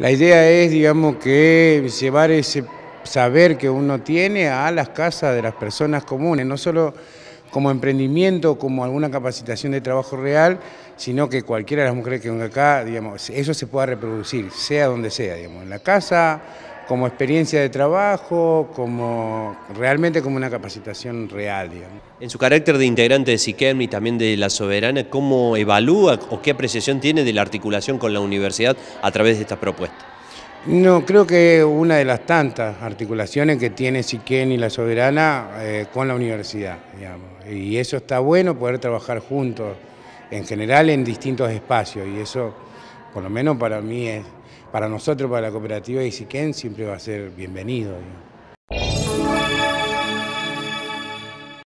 La idea es, digamos, que llevar ese saber que uno tiene a las casas de las personas comunes, no solo como emprendimiento, como alguna capacitación de trabajo real, sino que cualquiera de las mujeres que venga acá, digamos, eso se pueda reproducir, sea donde sea, digamos, en la casa, como experiencia de trabajo, como realmente como una capacitación real. Digamos. En su carácter de integrante de Siquem y también de La Soberana, ¿cómo evalúa o qué apreciación tiene de la articulación con la universidad a través de estas propuestas? No, creo que una de las tantas articulaciones que tiene Siquén y La Soberana eh, con la universidad, digamos. Y eso está bueno, poder trabajar juntos, en general en distintos espacios, y eso por lo menos para mí es, para nosotros, para la cooperativa de Isiquén, siempre va a ser bienvenido.